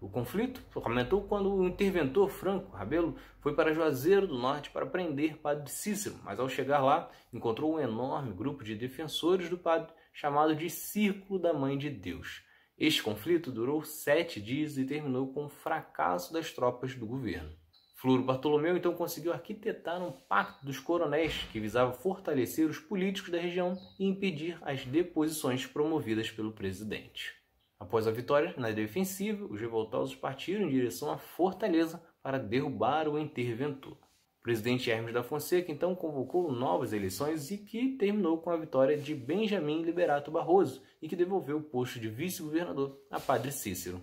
O conflito aumentou quando o interventor Franco Rabelo foi para Juazeiro do Norte para prender Padre Cícero, mas ao chegar lá encontrou um enorme grupo de defensores do padre chamado de Círculo da Mãe de Deus este conflito durou sete dias e terminou com o fracasso das tropas do governo. Floro Bartolomeu então conseguiu arquitetar um pacto dos coronéis que visava fortalecer os políticos da região e impedir as deposições promovidas pelo presidente. Após a vitória na defensiva, os revoltosos partiram em direção à fortaleza para derrubar o interventor. O presidente Hermes da Fonseca então convocou novas eleições e que terminou com a vitória de Benjamin Liberato Barroso e que devolveu o posto de vice-governador a Padre Cícero.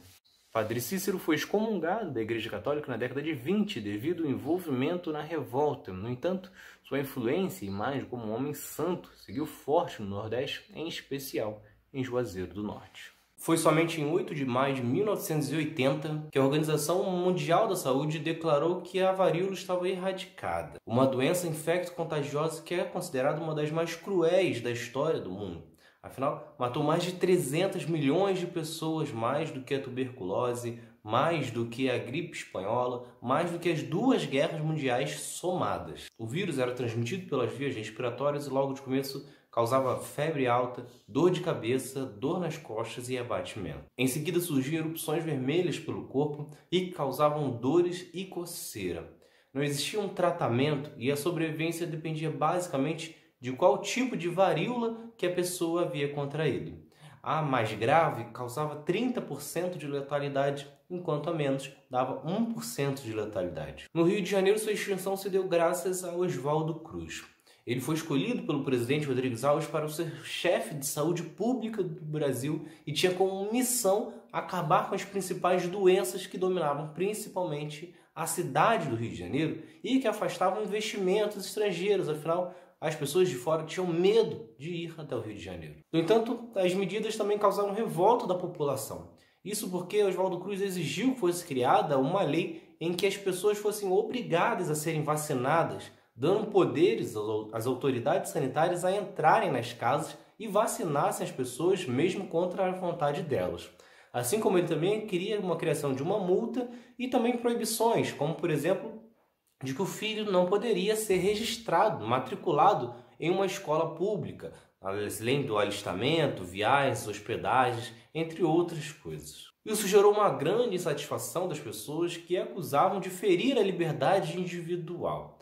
Padre Cícero foi excomungado da Igreja Católica na década de 20 devido ao envolvimento na revolta. No entanto, sua influência e imagem como um homem santo seguiu forte no Nordeste, em especial em Juazeiro do Norte. Foi somente em 8 de maio de 1980 que a Organização Mundial da Saúde declarou que a varíola estava erradicada, uma doença infecto-contagiosa que é considerada uma das mais cruéis da história do mundo. Afinal, matou mais de 300 milhões de pessoas, mais do que a tuberculose, mais do que a gripe espanhola, mais do que as duas guerras mundiais somadas. O vírus era transmitido pelas vias respiratórias e logo de começo causava febre alta, dor de cabeça, dor nas costas e abatimento. Em seguida surgiam erupções vermelhas pelo corpo e causavam dores e coceira. Não existia um tratamento e a sobrevivência dependia basicamente de qual tipo de varíola que a pessoa havia contraído. A mais grave causava 30% de letalidade, enquanto a menos dava 1% de letalidade. No Rio de Janeiro, sua extinção se deu graças a Oswaldo Cruz. Ele foi escolhido pelo presidente Rodrigues Alves para ser chefe de saúde pública do Brasil e tinha como missão acabar com as principais doenças que dominavam principalmente a cidade do Rio de Janeiro e que afastavam investimentos estrangeiros. Afinal, as pessoas de fora tinham medo de ir até o Rio de Janeiro. No entanto, as medidas também causaram revolta da população. Isso porque Oswaldo Cruz exigiu que fosse criada uma lei em que as pessoas fossem obrigadas a serem vacinadas dando poderes às autoridades sanitárias a entrarem nas casas e vacinassem as pessoas mesmo contra a vontade delas. Assim como ele também queria uma criação de uma multa e também proibições, como por exemplo, de que o filho não poderia ser registrado, matriculado em uma escola pública, além do alistamento, viagens, hospedagens, entre outras coisas. Isso gerou uma grande insatisfação das pessoas que acusavam de ferir a liberdade individual.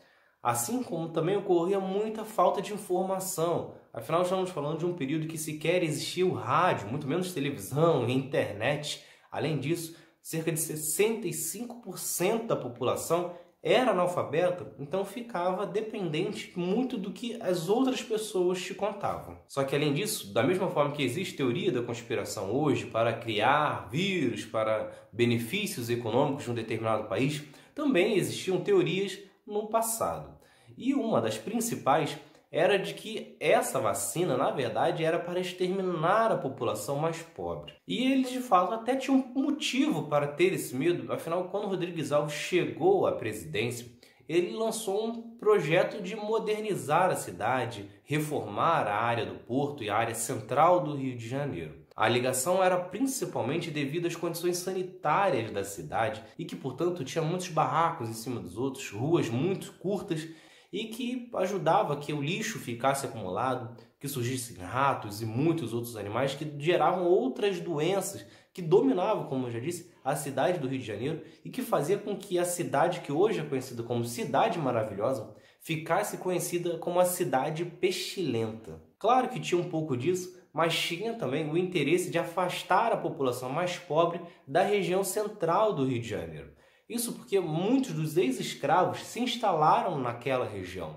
Assim como também ocorria muita falta de informação. Afinal, estamos falando de um período que sequer existia o rádio, muito menos televisão e internet. Além disso, cerca de 65% da população era analfabeta, então ficava dependente muito do que as outras pessoas te contavam. Só que além disso, da mesma forma que existe teoria da conspiração hoje para criar vírus, para benefícios econômicos de um determinado país, também existiam teorias no passado. E uma das principais era de que essa vacina, na verdade, era para exterminar a população mais pobre. E eles, de fato, até tinham um motivo para ter esse medo, afinal, quando Rodrigues Alves chegou à presidência, ele lançou um projeto de modernizar a cidade, reformar a área do porto e a área central do Rio de Janeiro. A ligação era principalmente devido às condições sanitárias da cidade e que, portanto, tinha muitos barracos em cima dos outros, ruas muito curtas e que ajudava que o lixo ficasse acumulado, que surgissem ratos e muitos outros animais que geravam outras doenças que dominavam, como eu já disse, a cidade do Rio de Janeiro e que fazia com que a cidade que hoje é conhecida como Cidade Maravilhosa ficasse conhecida como a Cidade Pestilenta. Claro que tinha um pouco disso, mas tinha também o interesse de afastar a população mais pobre da região central do Rio de Janeiro isso porque muitos dos ex-escravos se instalaram naquela região.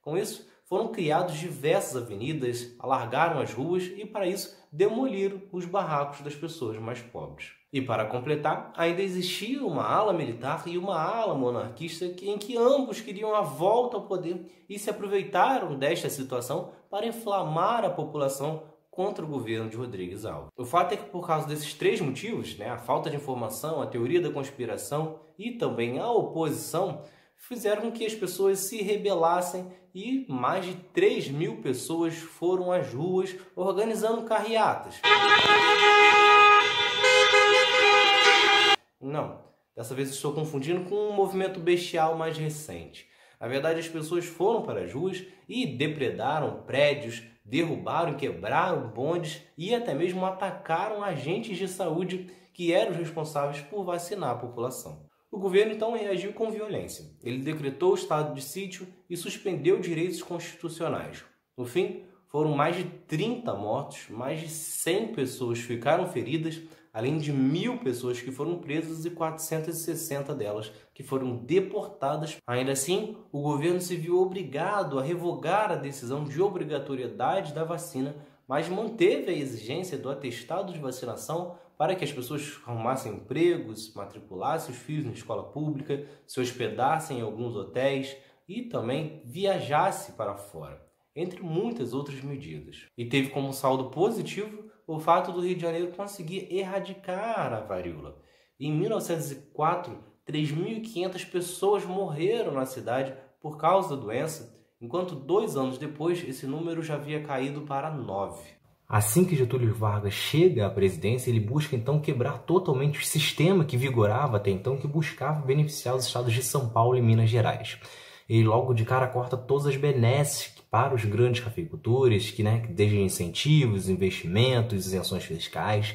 Com isso, foram criadas diversas avenidas, alargaram as ruas e, para isso, demoliram os barracos das pessoas mais pobres. E, para completar, ainda existia uma ala militar e uma ala monarquista em que ambos queriam a volta ao poder e se aproveitaram desta situação para inflamar a população contra o governo de Rodrigues Alves. O fato é que por causa desses três motivos, né, a falta de informação, a teoria da conspiração e também a oposição, fizeram com que as pessoas se rebelassem e mais de 3 mil pessoas foram às ruas organizando carreatas. Não, dessa vez estou confundindo com um movimento bestial mais recente. Na verdade, as pessoas foram para as ruas e depredaram prédios, derrubaram, quebraram bondes e até mesmo atacaram agentes de saúde que eram os responsáveis por vacinar a população. O governo então reagiu com violência. Ele decretou o estado de sítio e suspendeu direitos constitucionais. No fim, foram mais de 30 mortos, mais de 100 pessoas ficaram feridas além de mil pessoas que foram presas e 460 delas que foram deportadas. Ainda assim, o governo se viu obrigado a revogar a decisão de obrigatoriedade da vacina, mas manteve a exigência do atestado de vacinação para que as pessoas arrumassem empregos, matriculassem os filhos na escola pública, se hospedassem em alguns hotéis e também viajasse para fora, entre muitas outras medidas. E teve como saldo positivo o fato do Rio de Janeiro conseguir erradicar a varíola. Em 1904, 3.500 pessoas morreram na cidade por causa da doença, enquanto dois anos depois esse número já havia caído para nove. Assim que Getúlio Vargas chega à presidência, ele busca então quebrar totalmente o sistema que vigorava até então, que buscava beneficiar os estados de São Paulo e Minas Gerais. Ele logo de cara corta todas as benesses para os grandes cafeicultores, que, né, que desde incentivos, investimentos, isenções fiscais,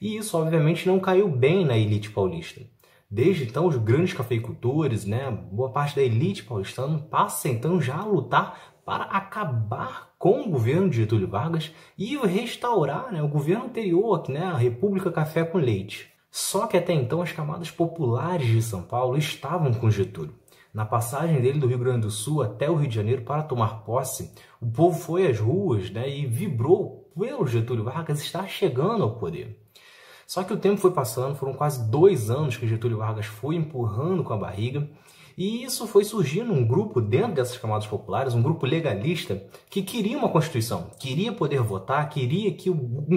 e isso obviamente não caiu bem na elite paulista. Desde então, os grandes cafeicultores, né, boa parte da elite paulistana, passa então já a lutar para acabar com o governo de Getúlio Vargas e restaurar né, o governo anterior, né, a República Café com Leite. Só que até então as camadas populares de São Paulo estavam com Getúlio. Na passagem dele do Rio Grande do Sul até o Rio de Janeiro para tomar posse, o povo foi às ruas né, e vibrou pelo Getúlio Vargas estar chegando ao poder. Só que o tempo foi passando, foram quase dois anos que Getúlio Vargas foi empurrando com a barriga, e isso foi surgindo um grupo dentro dessas camadas populares, um grupo legalista, que queria uma Constituição, queria poder votar, queria que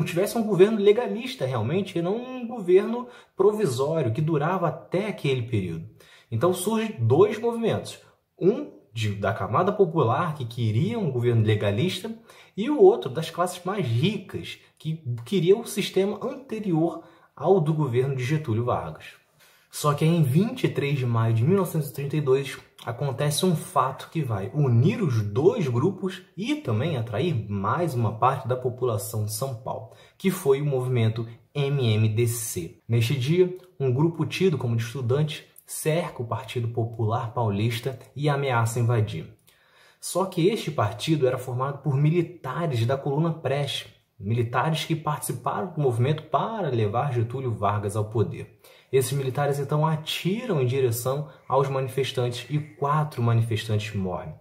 tivesse um governo legalista realmente, e não um governo provisório, que durava até aquele período. Então surgem dois movimentos. Um de, da camada popular que queria um governo legalista e o outro das classes mais ricas que queria o um sistema anterior ao do governo de Getúlio Vargas. Só que em 23 de maio de 1932 acontece um fato que vai unir os dois grupos e também atrair mais uma parte da população de São Paulo, que foi o movimento MMDC. Neste dia, um grupo tido como de estudantes cerca o Partido Popular Paulista e ameaça invadir. Só que este partido era formado por militares da coluna Preste, militares que participaram do movimento para levar Getúlio Vargas ao poder. Esses militares então atiram em direção aos manifestantes e quatro manifestantes morrem.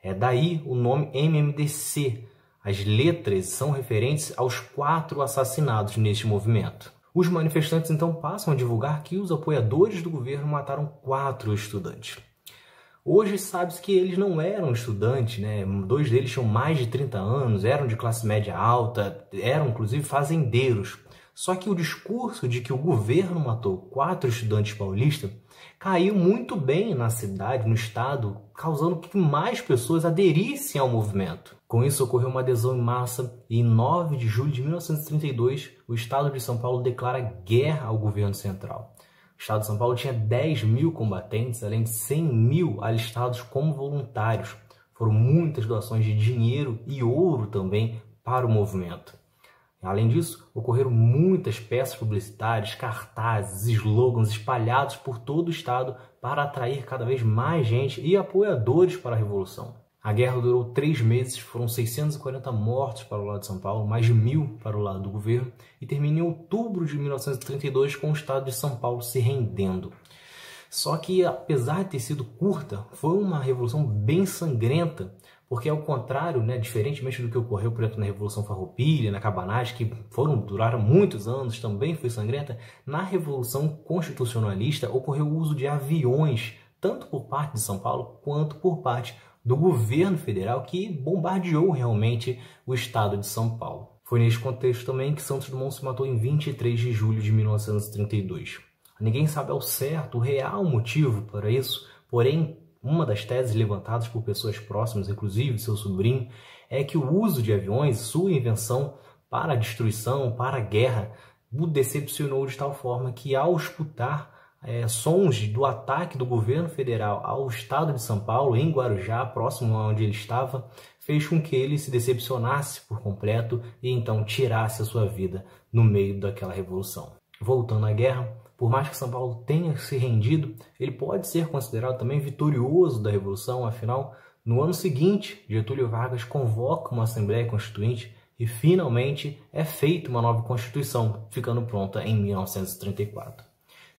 É daí o nome MMDC. As letras são referentes aos quatro assassinados neste movimento. Os manifestantes então passam a divulgar que os apoiadores do governo mataram quatro estudantes. Hoje sabe-se que eles não eram estudantes, né? Dois deles tinham mais de 30 anos, eram de classe média alta, eram inclusive fazendeiros. Só que o discurso de que o governo matou quatro estudantes paulistas caiu muito bem na cidade, no estado, causando que mais pessoas aderissem ao movimento. Com isso, ocorreu uma adesão em massa e em 9 de julho de 1932, o estado de São Paulo declara guerra ao governo central. O estado de São Paulo tinha 10 mil combatentes, além de 100 mil alistados como voluntários. Foram muitas doações de dinheiro e ouro também para o movimento. Além disso, ocorreram muitas peças publicitárias, cartazes, slogans espalhados por todo o estado para atrair cada vez mais gente e apoiadores para a Revolução. A guerra durou três meses, foram 640 mortos para o lado de São Paulo, mais de mil para o lado do governo, e termina em outubro de 1932 com o estado de São Paulo se rendendo. Só que, apesar de ter sido curta, foi uma revolução bem sangrenta porque ao é contrário, né, diferentemente do que ocorreu, por exemplo, na Revolução Farroupilha, na Cabanagem, que foram duraram muitos anos, também foi sangrenta, na Revolução Constitucionalista ocorreu o uso de aviões, tanto por parte de São Paulo quanto por parte do governo federal que bombardeou realmente o estado de São Paulo. Foi nesse contexto também que Santos Dumont se matou em 23 de julho de 1932. Ninguém sabe ao certo o real motivo para isso, porém uma das teses levantadas por pessoas próximas, inclusive seu sobrinho, é que o uso de aviões, sua invenção para a destruição, para a guerra, o decepcionou de tal forma que, ao escutar é, sons do ataque do governo federal ao estado de São Paulo, em Guarujá, próximo a onde ele estava, fez com que ele se decepcionasse por completo e então tirasse a sua vida no meio daquela revolução. Voltando à guerra, por mais que São Paulo tenha se rendido, ele pode ser considerado também vitorioso da Revolução, afinal, no ano seguinte, Getúlio Vargas convoca uma Assembleia Constituinte e finalmente é feita uma nova Constituição, ficando pronta em 1934.